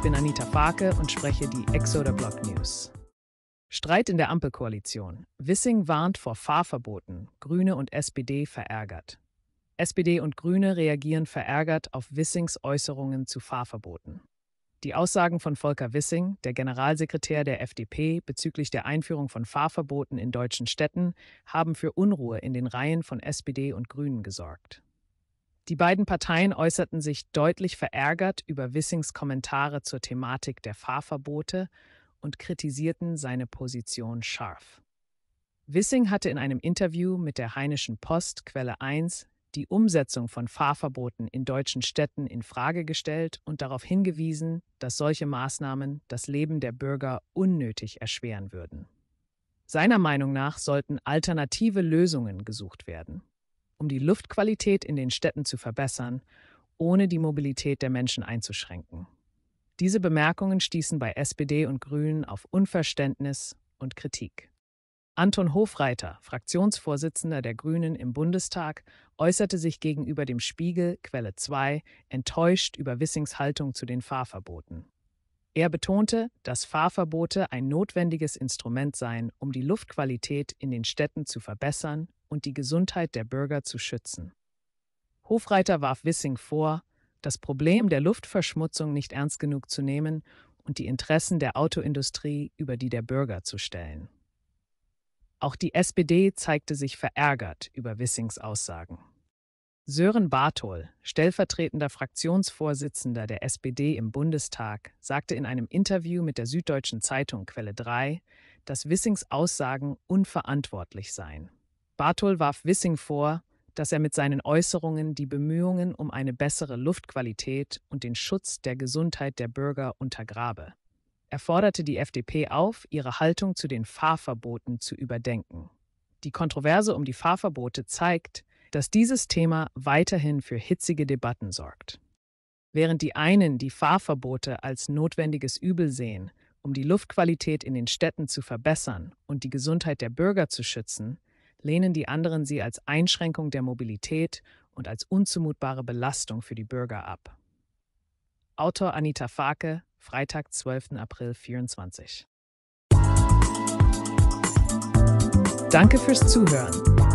Ich bin Anita Farke und spreche die Exoder Block News. Streit in der Ampelkoalition. Wissing warnt vor Fahrverboten. Grüne und SPD verärgert. SPD und Grüne reagieren verärgert auf Wissings Äußerungen zu Fahrverboten. Die Aussagen von Volker Wissing, der Generalsekretär der FDP, bezüglich der Einführung von Fahrverboten in deutschen Städten haben für Unruhe in den Reihen von SPD und Grünen gesorgt. Die beiden Parteien äußerten sich deutlich verärgert über Wissings Kommentare zur Thematik der Fahrverbote und kritisierten seine Position scharf. Wissing hatte in einem Interview mit der Heinischen Post Quelle 1 die Umsetzung von Fahrverboten in deutschen Städten in Frage gestellt und darauf hingewiesen, dass solche Maßnahmen das Leben der Bürger unnötig erschweren würden. Seiner Meinung nach sollten alternative Lösungen gesucht werden um die Luftqualität in den Städten zu verbessern, ohne die Mobilität der Menschen einzuschränken. Diese Bemerkungen stießen bei SPD und Grünen auf Unverständnis und Kritik. Anton Hofreiter, Fraktionsvorsitzender der Grünen im Bundestag, äußerte sich gegenüber dem Spiegel Quelle 2 enttäuscht über Wissings Haltung zu den Fahrverboten. Er betonte, dass Fahrverbote ein notwendiges Instrument seien, um die Luftqualität in den Städten zu verbessern und die Gesundheit der Bürger zu schützen. Hofreiter warf Wissing vor, das Problem der Luftverschmutzung nicht ernst genug zu nehmen und die Interessen der Autoindustrie über die der Bürger zu stellen. Auch die SPD zeigte sich verärgert über Wissings Aussagen. Sören Barthol, stellvertretender Fraktionsvorsitzender der SPD im Bundestag, sagte in einem Interview mit der Süddeutschen Zeitung Quelle 3, dass Wissings Aussagen unverantwortlich seien. Barthol warf Wissing vor, dass er mit seinen Äußerungen die Bemühungen um eine bessere Luftqualität und den Schutz der Gesundheit der Bürger untergrabe. Er forderte die FDP auf, ihre Haltung zu den Fahrverboten zu überdenken. Die Kontroverse um die Fahrverbote zeigt, dass dieses Thema weiterhin für hitzige Debatten sorgt. Während die einen die Fahrverbote als notwendiges Übel sehen, um die Luftqualität in den Städten zu verbessern und die Gesundheit der Bürger zu schützen, lehnen die anderen sie als Einschränkung der Mobilität und als unzumutbare Belastung für die Bürger ab. Autor Anita Farke, Freitag, 12. April 2024. Danke fürs Zuhören.